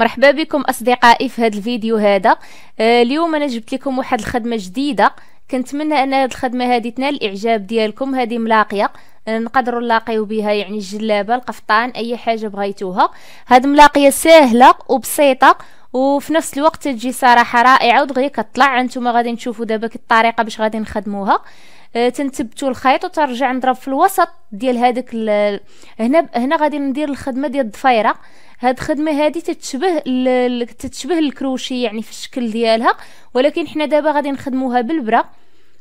مرحبا بكم اصدقائي في هذا الفيديو هذا آه اليوم انا جبت لكم واحد الخدمه جديده كنتمنى ان هذه الخدمه هذه تنال الاعجاب ديالكم هذه ملاقيه آه، نقدروا نلاقيو بها يعني الجلابه القفطان اي حاجه بغيتوها هاد ملاقيه سهله وبسيطه وفي نفس الوقت تجي صراحه رائعه ودغيا كطلع نتوما غادي تشوفوا دابا الطريقه باش غادي نخدموها آه تنثبتوا الخيط وترجع نضرب في الوسط ديال هذاك هنا هنا غادي ندير الخدمه ديال الضفيره هاد الخدمه هادي تتشبه ال# تتشبه الكروشي يعني في الشكل ديالها ولكن حنا دابا غادي نخدموها بالبره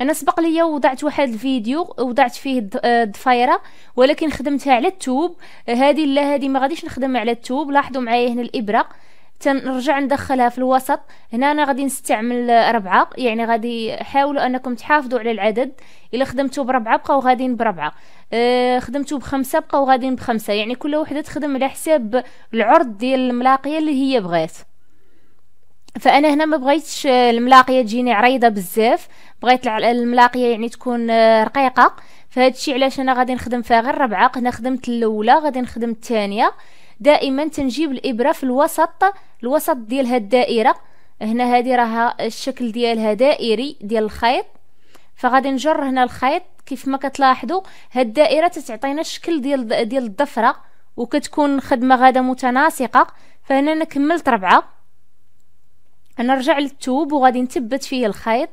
انا سبق ليا وضعت واحد الفيديو وضعت فيه آه، الضفيره ولكن خدمتها على التوب هذه آه، لا هذه ما غاديش نخدم على التوب لاحظوا معايا هنا الابره تنرجع ندخلها في الوسط هنا انا غادي نستعمل ربعة يعني غادي حاولوا انكم تحافظوا على العدد الا خدمتوا بربعة بقاو غاديين بربعة اه خدمتوا بخمسة بقاو غاديين بخمسة يعني كل وحدة تخدم على حساب العرض ديال الملاقية اللي هي بغات فانا هنا ما بغيتش آه، الملاقيه تجيني عريضه بزاف بغيت الملاقيه يعني تكون آه، رقيقه فهادشي علاش انا غادي نخدم فيها غير ربعه هنا خدمت الاولى غادي نخدم الثانيه دائما تنجيب الابره في الوسط الوسط ديال هاد الدائره هنا هذه راها الشكل ديالها دائري ديال الخيط فغادي نجر هنا الخيط كيف ما كتلاحظوا هاد الدائره تتعطينا الشكل ديال ديال الضفره وكتكون خدمه غادا متناسقه فهنا انا كملت ربعه نرجع للتوب وغادي نثبت فيه الخيط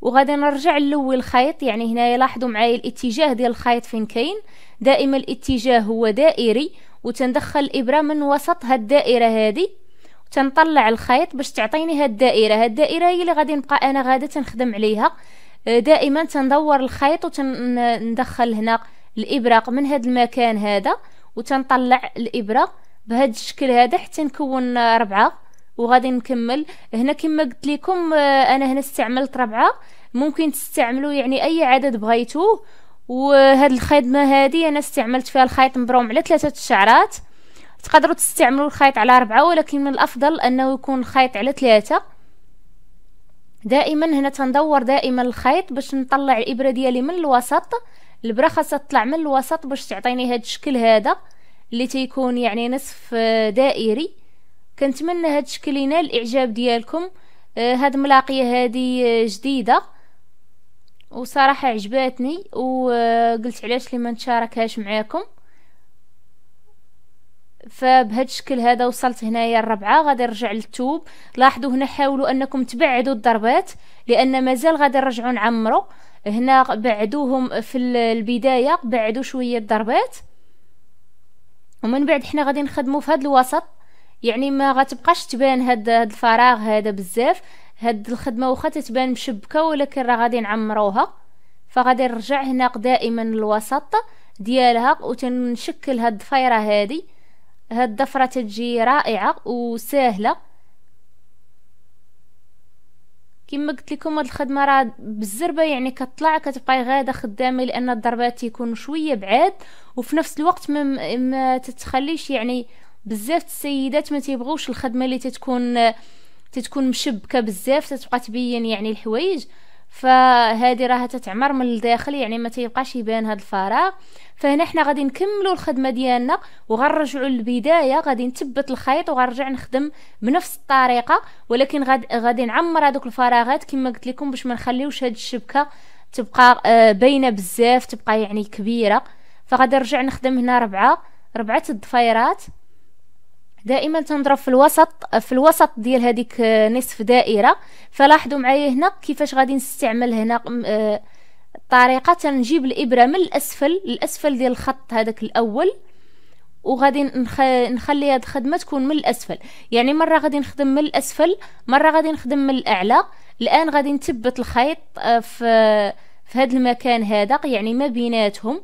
وغادي نرجع نلوي الخيط يعني هنايا لاحظوا معايا الاتجاه ديال الخيط فين كاين دائما الاتجاه هو دائري وتندخل الابره من وسط هاد الدائره هذه تنطلع الخيط باش تعطيني هاد الدائره هاد الدائره هي اللي غادي نبقى انا غاده تنخدم عليها آه، دائما تندور الخيط وتندخل هنا الابره من هاد المكان هذا وتنطلع الابره بهاد الشكل هذا حتى نكون ربعه وغادي نكمل هنا كما قلت لكم آه، انا هنا استعملت ربعه ممكن تستعملوا يعني اي عدد بغيتوه وهاد الخدمه هذه انا استعملت فيها الخيط مبروم على ثلاثه الشعرات تقدروا تستعملوا الخيط على أربعة ولكن من الافضل انه يكون الخيط على ثلاثة دائما هنا تندور دائما الخيط باش نطلع الابره ديالي من الوسط البره خاصها تطلع من الوسط باش تعطيني هاد الشكل هذا اللي تيكون يعني نصف آه، دائري كنتمنى هاد الشكل ينال الاعجاب ديالكم آه، هاد ملاقيه هذه آه، جديده وصراحة عجبتني وقلت علاش لي ما نشاركهاش معاكم فبهذا الشكل هذا وصلت هنايا الربعة غادي نرجع للتوب لاحظوا هنا حاولوا انكم تبعدوا الضربات لان مازال غادي نرجعوا نعمروا هنا بعدوهم في البداية بعدوا شوية الضربات ومن بعد حنا غادي نخدموا في هذا الوسط يعني ما غتبقاش تبان هاد, هاد الفراغ هذا بزاف هاد الخدمه واخا تتبان مشبكه ولكن راه غادي نعمروها فغادي نرجع هنا دائما للوسط ديالها وتنشكل هاد الضفيره هادي هاد الضفره تجي رائعه وسهله كما قلت لكم هاد الخدمه راه بالزربه يعني كطلع كتبقاي غاده خدامه لان الضربات تيكون شويه بعاد وفي نفس الوقت ما, ما تتخليش يعني بزاف السيدات ما تيبغوش الخدمه اللي تتكون تتكون مشبكه بزاف تتبقى تبين يعني الحوايج فهذه راها تتعمر من الداخل يعني ما تيبقاش يبان هذا الفراغ فهنا حنا غادي نكملوا الخدمه ديالنا وغنرجعوا للبدايه غادي نثبت الخيط وغنرجع نخدم بنفس الطريقه ولكن غادي غادي نعمر هذوك الفراغات كما قلت لكم باش ما نخليوش هاد الشبكه تبقى آه، باينه بزاف تبقى يعني كبيره فغادي نرجع نخدم هنا ربعه ربعه الضفيرات دائما تنضرب في الوسط في الوسط ديال هذيك آه، نصف دائره فلاحظوا معايا هنا كيفاش غادي نستعمل هنا الطريقه آه، تنجيب الابره من الاسفل الاسفل ديال الخط هذاك الاول وغادي نخلي هاد الخدمه تكون من الاسفل يعني مره غادي نخدم من الاسفل مره غادي نخدم من الاعلى الان غادي نثبت الخيط آه، في في هذا المكان هذا يعني ما بيناتهم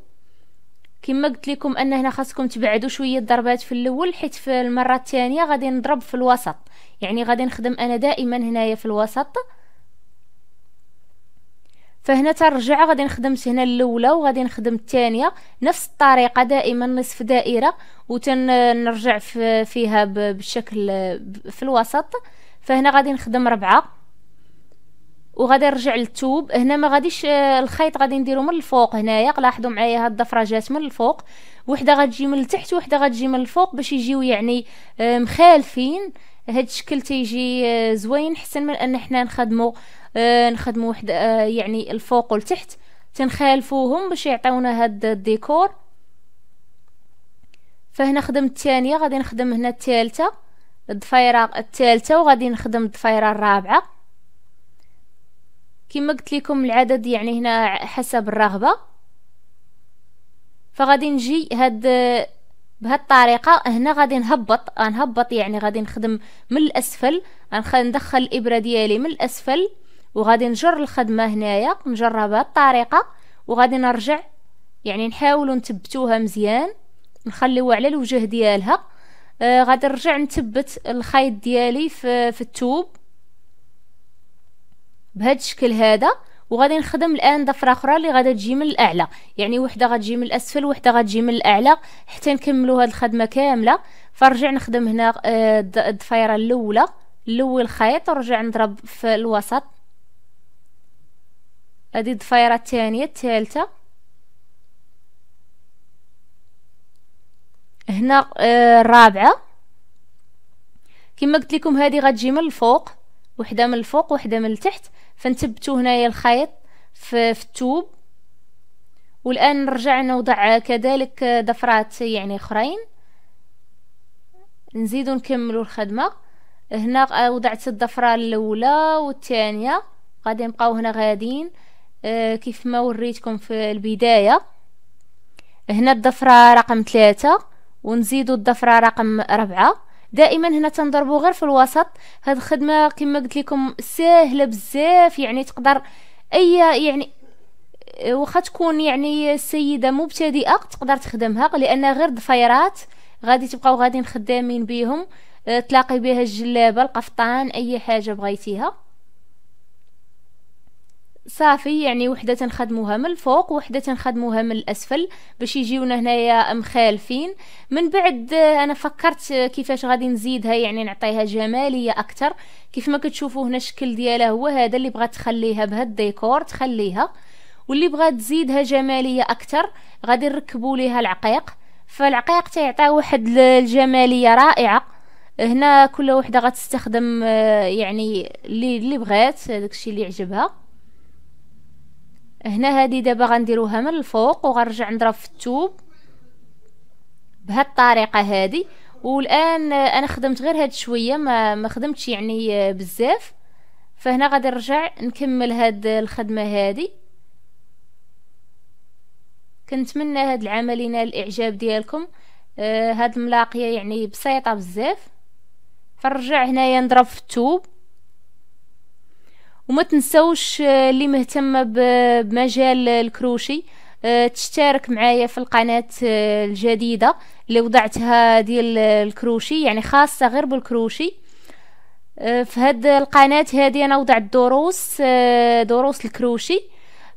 كما قلت لكم ان هنا خاصكم تبعدوا شويه الضربات في الاول حيت في المره الثانيه غادي نضرب في الوسط يعني غادي نخدم انا دائما هنايا في الوسط فهنا ترجع غادي نخدم هنا الاولى وغادي نخدم الثانيه نفس الطريقه دائما نصف دائره وتنرجع فيها بالشكل في الوسط فهنا غادي نخدم ربعه وغادي نرجع للثوب هنا ما غاديش آه، الخيط غادي نديرو من الفوق هنايا لاحظوا معايا هاد الضفره جات من الفوق وحده غتجي من التحت وحده غتجي من الفوق باش يجيو يعني آه، مخالفين هاد الشكل تيجي آه، زوين حسن من ان حنا نخدمو نخدمو وحده يعني الفوق والتحت تنخالفوهم باش يعطيونا هاد الديكور فهنا خدمت الثانيه غادي نخدم هنا الثالثه الضفيره الثالثه وغادي نخدم الضفيره الرابعه كما قلت لكم العدد يعني هنا حسب الرغبة فغادي نجي هاد بهاد الطريقه هنا غادي نهبط غنهبط يعني غادي نخدم من الاسفل ندخل الابره ديالي من الاسفل وغادي نجر الخدمه هنايا نجرها بهاد الطريقه وغادي نرجع يعني نحاول نثبتوها مزيان نخليوها على الوجه ديالها آه غادي نرجع نثبت الخيط ديالي في, في التوب بهذا الشكل هذا وغادي نخدم الان ضفره اخرى اللي غادا تجي من الاعلى يعني وحده غتجي من الاسفل وحده غتجي من الاعلى حتى نكملوا هاد الخدمه كامله فرجع نخدم هنا آه، الضفيره الاولى نلوي الخيط ورجع نضرب في الوسط هذه الضفيره الثانيه الثالثه هنا آه، الرابعه كما قلت لكم هذه غتجي من الفوق وحده من الفوق وحده من التحت فنثبتو هنايا الخيط في, في الثوب والان نرجع نوضع كذلك ضفرات يعني اخرين نزيدو نكملو الخدمه هنا وضعت الضفره الاولى والثانيه غادي نبقاو هنا غاديين آه، كيف ما وريتكم في البدايه هنا الضفره رقم ثلاثة ونزيدو الضفره رقم أربعة دائما هنا تنضربوا غير في الوسط هاد الخدمه كما قلت لكم ساهله بزاف يعني تقدر اي يعني آه، واخا تكون يعني السيده مبتدئه تقدر تخدمها لان غير ضفيرات غادي تبقاو غادي خدامين بيهم آه، تلاقي بها الجلابه القفطان اي حاجه بغيتيها صافي يعني وحده تنخدموها من الفوق وحده تنخدموها من الاسفل باش يجيونا هنايا مخالفين من بعد انا فكرت كيفاش غادي نزيدها يعني نعطيها جماليه اكثر كيف ما كتشوفوا هنا الشكل ديالها هو هذا اللي بغات تخليها بهذا الديكور تخليها واللي بغات تزيدها جماليه اكثر غادي نركبوا ليها العقيق فالعقيق تيعطي واحد الجماليه رائعه هنا كل وحده غتستخدم آه، يعني اللي اللي بغات داكشي اللي عجبها هنا هذه دابا غنديروها من الفوق وغنرجع نضرب في التوب بهاد الطريقه هذه والان انا خدمت غير هاد شويه ما ما خدمتش يعني بزاف فهنا غادي نرجع نكمل هاد الخدمه هذه كنتمنى هاد العمل ينال الاعجاب ديالكم آه هاد الملاقيه يعني بسيطه بزاف فنرجع هنايا نضرب في التوب وما تنسوش آه، اللي مهتمه بمجال الكروشي آه، تشترك معايا في القناة آه، الجديدة اللي وضعتها ديال الكروشي يعني خاصة غير بالكروشي في هاد القناة هادي انا وضعت دروس دروس الكروشي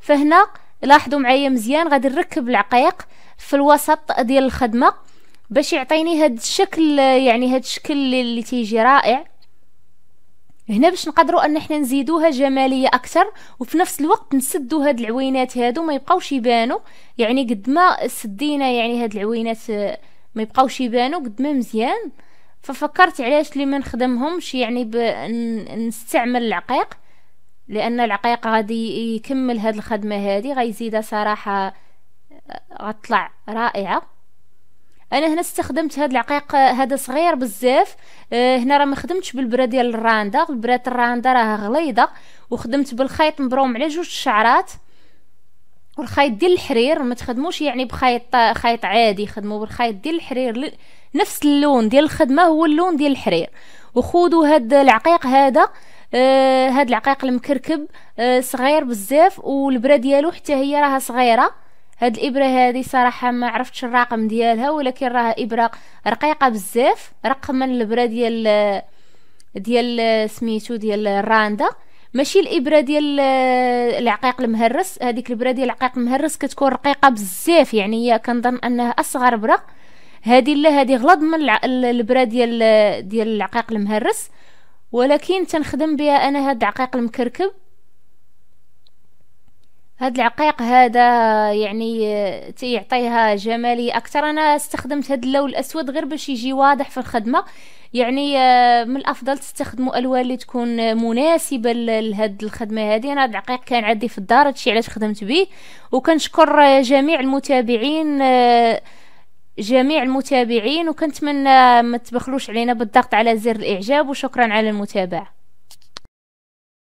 فهنا لاحظوا معايا مزيان غادي نركب العقيق في الوسط ديال الخدمة باش يعطيني هاد الشكل يعني هاد الشكل اللي تيجي رائع هنا باش نقدروا ان احنا نزيدوها جماليه اكثر وفي نفس الوقت نسدوا هاد العوينات هادو ما يبقاوش يبانوا يعني قد ما سدينا يعني هاد العوينات آه، ما يبقاوش يبانوا قد ما مزيان ففكرت علاش لي ما نخدمهمش يعني نستعمل العقيق لان العقيق غادي يكمل هاد الخدمه هادي غيزيدها صراحه آه، غتطلع رائعه انا هنا استخدمت هاد العقيق هذا صغير بزاف آه، هنا راه ما خدمتش بالبره ديال الراندا البرات الراندا راه غليظه وخدمت بالخيط مبروم على جوج شعرات والخيط ديال الحرير ما تخدموش يعني بخيط خيط عادي خدموا بالخيط ديال الحرير نفس اللون ديال الخدمه هو اللون ديال الحرير وخذوا هاد العقيق هذا هذا آه، هاد العقيق المكركب آه، صغير بزاف والبره ديالو حتى هي راها صغيره هاد الابره هذه صراحه ما عرفتش الرقم ديالها ولكن راه ابره رقيقه بزاف رقما الابره ديال ديال سميتو ديال الراندا ماشي الابره ديال العقيق المهرس هذيك الابره ديال العقيق المهرس كتكون رقيقه بزاف يعني هي كنظن انها اصغر ابره هذه لا هذه غلط من الابره ديال ديال العقيق المهرس ولكن تنخدم بها انا هاد العقيق المكركب هاد العقيق هذا يعني تيعطيها جمالية اكثر انا استخدمت هاد اللون الاسود غير باش يجي واضح في الخدمه يعني آه، من الافضل تستخدموا الوان اللي تكون مناسبه لهاد الخدمه هذه انا هاد العقيق كان عندي في الدار هادشي علاش خدمت به وكنشكر آه، جميع المتابعين آه، جميع المتابعين وكنتمنى ما تبخلوش علينا بالضغط على زر الاعجاب وشكرا على المتابعه